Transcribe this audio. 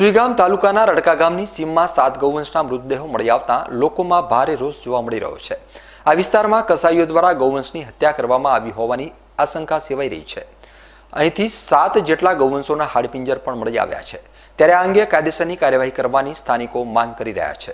સુઈગામ તાલુકાના રડકા ગામની સીમમાં સાત ગૌવંશના મૃતદેહો મળી આવતા લોકોમાં ભારે રોષ જોવા મળી રહ્યો છે આ વિસ્તારમાં કસાઈઓ દ્વારા ગૌવંશની હત્યા કરવામાં આવી હોવાની આશંકા સેવાઈ રહી છે અહીંથી સાત જેટલા ગૌવંશોના હાડપિંજર પણ મળી આવ્યા છે ત્યારે આ અંગે કાયદેસરની કાર્યવાહી કરવાની સ્થાનિકો માંગ કરી રહ્યા છે